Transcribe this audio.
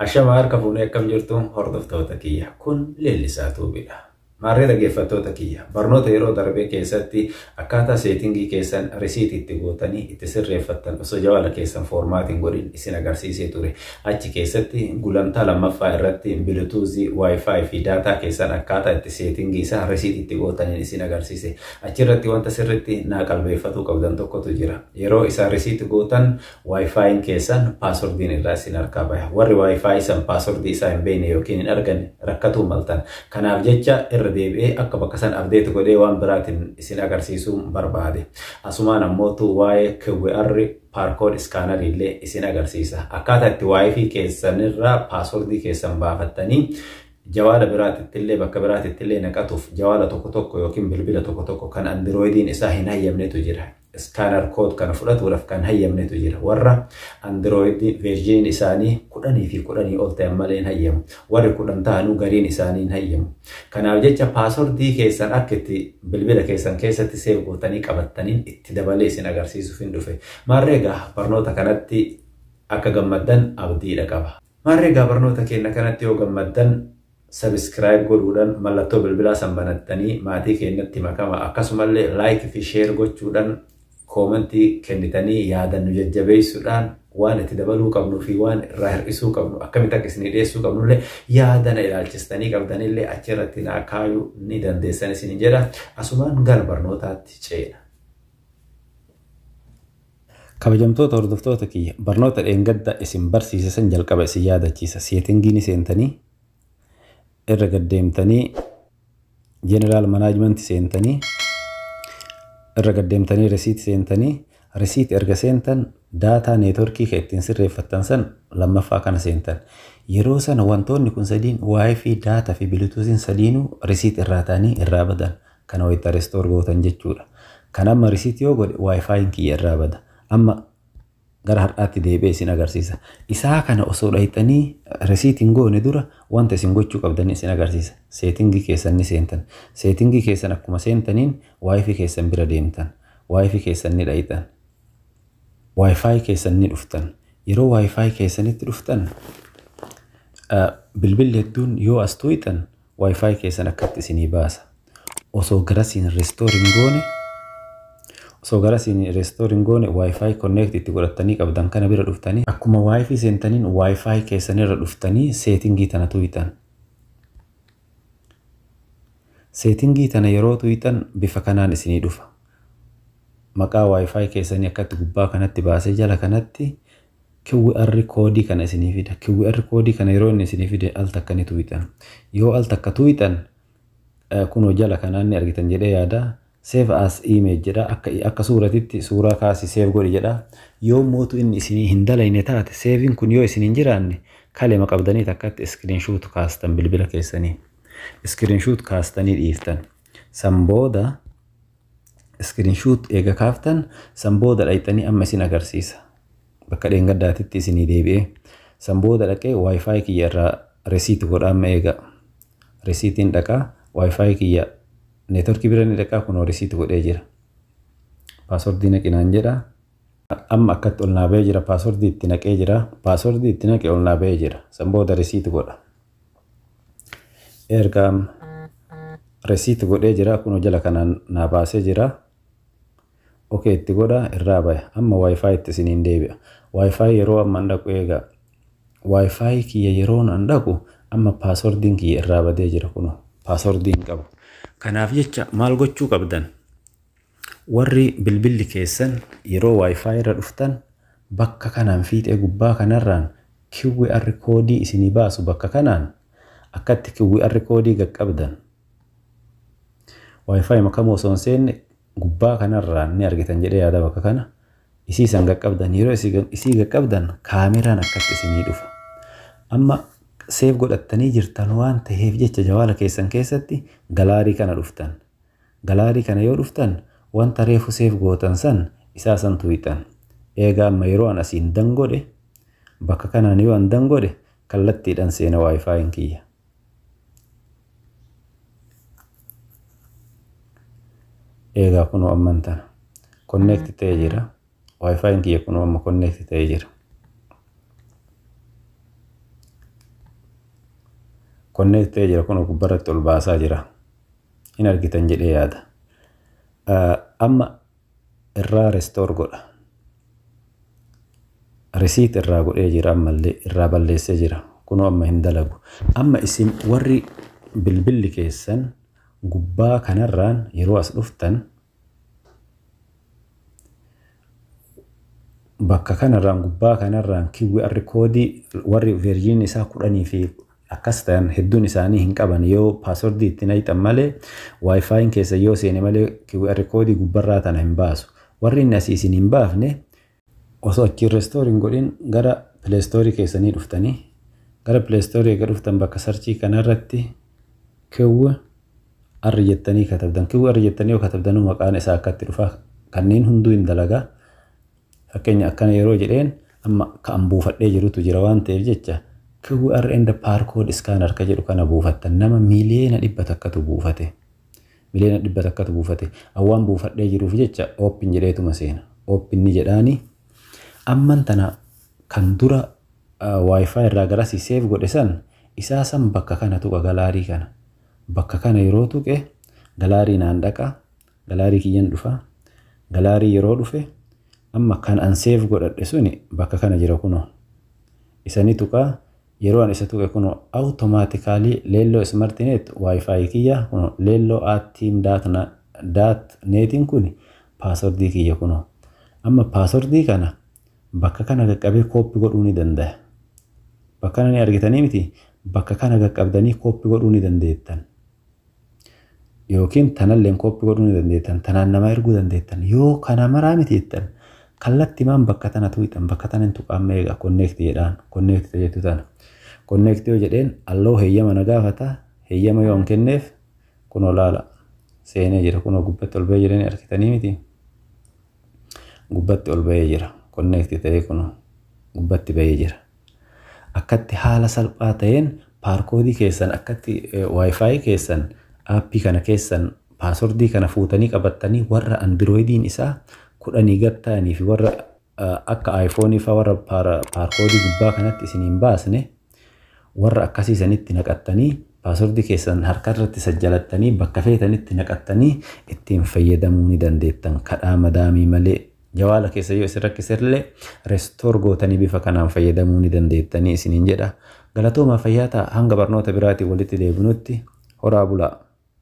عشان ما أركب كم جرتم هردفتو تكيح كن للي ساتو بله Marree dhaggeeffattoota kiyya barnoota yeroo darbee ti akata seetingii keessan resiti itti gootanii itti sirreeffattan osoo jawala keessan foormaatiin godhin isin agarsiisee ture. Achi keessatti gulantaa lammaffaa irratti bilutuuzii wifi fi daataa keessan akkaataa itti seetingii isaa risiiti itti garsi se achi rati wanta sirritti naa qalbeeffatuu toko tokkotu jira. Yeroo isaa risiiti gootan waayifaayin keessan paaswordiin irraa isin harkaa baya. Warri waayifaayi san wifi sa hin beekne yokin in argan rakatu maltan. Kanaaf jecha irra dura deebi'ee akka bakka san abdeetti godhee waan biraatiin isin agarsiisuu barbaade asumaan ammoo waa'ee QR paarkood iskaanarii illee isin agarsiisa akkaataa itti waa'ee keessanirraa paaswordii keessan baafattanii jawaala biraatittillee bakka biraatittillee naqatuuf jawaala tokko tokko yookiin bilbila tokko tokko kan andirooyidiin isaa hin hayyamnetu jira. Iskaanar kood kana fudhatuudhaaf kan hayyamnetu jira. Warra andirooyidii verjiniin isaanii kudhanii fi kudhanii ol ta'an malee hin hayyamu. Warri kudhan ta'anuu gariin isaanii hin hayyamu. Kanaaf jecha paaswordii keessan akka itti bilbila keessan keessatti seef gootanii qabattaniin itti dabalee isin agarsiisuuf hin dhufe. Maarree egaa barnoota kanatti akka gammaddan abdiidha qaba. Maarree egaa barnoota keenya kanatti yoo gammaddan sabiskiraayib godhuudhaan mallattoo bilbilaa sanbanattanii maatii keenyatti makama akkasumallee laayikii fi sheer gochuudhaan koomentii kennitanii yaadannu jajjabeessuudhaan waan itti dabaluu qabnuu fi waan irraa hir'isuu qabnu akkamitti akka isin dhiyeessuu qabnu illee yaadana ilaalchistanii qabdan illee achirratti naa kaayuu ni dandeessan isin jedha asumaan gara barnootaatti ceena. Kabajamtoota hordoftoota kiyya barnoota dheengadda isin barsiisan jalqaba isin yaadachiisa seetingiin seentanii irra gaddeemtanii jeneraal manaajimenti seentanii irra gaddeemtanii resiiti seentanii risiit erga seentan daataa neetworkii kan ittiin sirreeffattan san lammaffaa kana seentan yeroo sana wantoonni kun sadiin waayifii daataa fi biluutuusiin sadiinuu risiit irraa ta'anii irraa badan kana wayitti restoor gootan jechuudha kan amma risiit yoo godhe waayifaayin kiyya irraa bada amma gara har'aatti deebi'ee isin agarsiisa isaa kana osoo dhayxanii risiit hin goone dura wanta isin gochuu qabdan isin agarsiisa seetingii keessan ni seentan seetingii keessan akkuma seentaniin waayifii keessan bira deemtan waayifii keessan ni Wifi keessan ni dhuftan. Yeroo Wifi keessanitti dhuftan bilbilli hedduun yoo as tuuyitan Wifi keessan akkatti isinii baasa. Osoo garasiin restoor hin goone Wifi connect itti godhattanii qabdan kana bira dhuftanii akkuma Wifi seentaniin Wifi keessanirra dhuftanii seetingii tana tuuyitan. Seetingii tana yeroo tuuyitan bifa kanaan isinii dhufa. maqaa Wi-Fi keessanii akkatti gubbaa kanatti baasee jala kanatti QR koodii kana isinii fida. QR koodii kana yeroo inni isinii fide al takka ni tuwixa. Yoo al takka tuwixan eh, kunoo jala kanaan ni argitan jedhee yaada. Save as image jedha akka, akka suuratitti suuraa kaasi save godhi jedha. Yoo mootu inni isinii hin dalayne taate seeviin kun yoo isin hin jiraanne kalema qabdanii takkatti iskiriinshuut kaastan bilbila keessanii. Iskiriinshuut kaastanii dhiiftan. San iskirinshuut eega kaaftan san booda dhaqxanii amma isin agarsiisa. Bakka dheengaddaatitti isinii deebi'e san booda dhaqee waayifaayi kiyya irraa resiitii godhaa amma eega. Resiitiin dhaqaa waayifaayi kiyya neetworkii bira ni dhaqaa kunoo resiitii godhee jira. Paaswordii naqinaan jedha. Amma akkatti ol naabee jira paaswordii itti naqee jira. Paaswordii itti naqee ol naabee jira. godha. godhee jira kunoo jala kanaan jira. ok itti godhaa irraa baya amma waayifaayi itti isiniin deebi'a. Waayifaayi yeroo ammaan dhaqu eegaa. Waayifaayi kiyya yeroo an dhaqu amma paasordiin kiyya irraa jira kunu paasordiin qaba. Kanaaf jecha maal gochuu qabdan? Warri bilbilli keessan yeroo waayifaayi irra dhuftan bakka kanaan fiixee gubbaa kanarraan QR koodii isinii baasu bakka kanaan akkatti QR koodii qaqqabdan. Waayifaayi makamoo osoo hin seenne gubbaa kanarraan ni argitan jedhee yaada bakka kana isii san qaqqabdan yeroo isii qaqqabdan kaameraan akkas isinii dhufa. Amma seef godhattanii jirtan waan ta'eef jecha jawaala keessan keessatti galaarii kana dhuftan. Galaarii kana yoo dhuftan wanta reefu seef gootan san isaa san tuwitan. Eegaa amma yeroo an asiin dangodhe bakka kanaan yoo an dangodhe kallattiidhaan seena waayifaayin kiyya. Egaa kunoo ammaan tana konneekti mm. ta'ee jira waayifaayin kiyya kunoo amma konneekti ta'ee jira konneekti ta'ee jira kunoo gubbarratti ol baasaa jira hin argitan jedhee yaada amma irraa restoor godha risiit irraa godhee jira ammallee irraa balleessee jira kunoo amma hin dalagu amma isin warri bilbilli keessan gubbaa kanarraan yeroo as dhuftan bakka kanarraan gubbaa kanarraan QR koodii warri verjiin isaa kudhanii fi akkas ta'an hedduun isaanii hin qaban yoo paaswordii ittiin hayxan malee waayifaayin keessa yoo seene malee QR koodii gubbarraa tana hin baasu. Warri inni hin baafne osoo achiin reestooriin godhin gara pileestoorii keessanii dhuftanii gara pileestoorii egaa dhuftan bakka sarchii kanarratti keewwa arri jettanii katabdan kiwuu arri jettanii yoo katabdanuu um maqaan isaa akkatti dhufa kanneen hunduu hin dalagaa fakkeenya akkana yeroo jedheen amma kan buufadhee jirutu jira waan ta'eef jecha kiwuu arri enda paarkood iskaanar ka jedhu kana buufattan nama miliyeena dhibba takkatu buufate miliyeena dhibba takkatu buufate awwaan buufadhee jiruuf jecha ooppin jedheetuma seena ooppin ni jedhaanii amman tana kan dura waayifaayii irraa gara si seef godhe san isaa san bakka kanatu qagalaarii kana. bakka kana yeroo tuqe galaarii naan dhaqaa, galaarii kiyyaan dhufaa, galaarii yeroo dhufe amma kan an 'save' godhadhe suni bakka kana jira kunoo. Isani tuqaa yeroo an isa tuqe kunoo 'automatically' leelloo ismartineet waayifaayi kiyya kunoo leelloo aattiin daat neetiin kuni paaswordii kiyya kunoo. Amma paaswordii kana bakka kana qaqqabee kooppi godhuu ni danda'a. Bakka kana ni argitanii miti bakka kana qaqqabdanii kooppi godhuu ni dandeettan. yookiin tanallee koppii godhuu ni dandeettan tanaan nama erguu dandeettan yoo kana maraa miti jettan kallatti maan bakka tanatu hidhan bakka tanan tuqaamee eega konneekti jedhaan konneekti jettu tana konneekti yoo jedheen alloo heeyyama na gaafata heeyyama yoo hin kenneef kunoo laala seenee jira kunoo gubbatti ol ba'ee jiranii harkitanii miti gubbatti ol ba'ee jira konneekti ta'ee kunoo gubbatti ba'ee jira akkatti haala salphaa ta'een paarkoodii keessan akkatti eh, waayifaayii keessan. aappii kana keessan paaswordii kana fuutanii qabattanii warra androidiin isaa kudhanii gatta'anii fi warra akka aayifoonii warra paarkoodii gubbaa kanatti isin hin baasne warra akkasiisanitti naqattanii paaswordii keessan harka irratti sajjalattanii bakka feetanitti naqattanii ittiin fayyadamuu ni dandeettan kadhaa madaamii malee jawaala keessa yoo isin rakkisellee restoor gootanii bifa kanaan fayyadamuu ni dandeettanii isiniin jedha. Galatooma fayyaa hanga barnoota biraatiin walitti deebinutti horaa bulaa.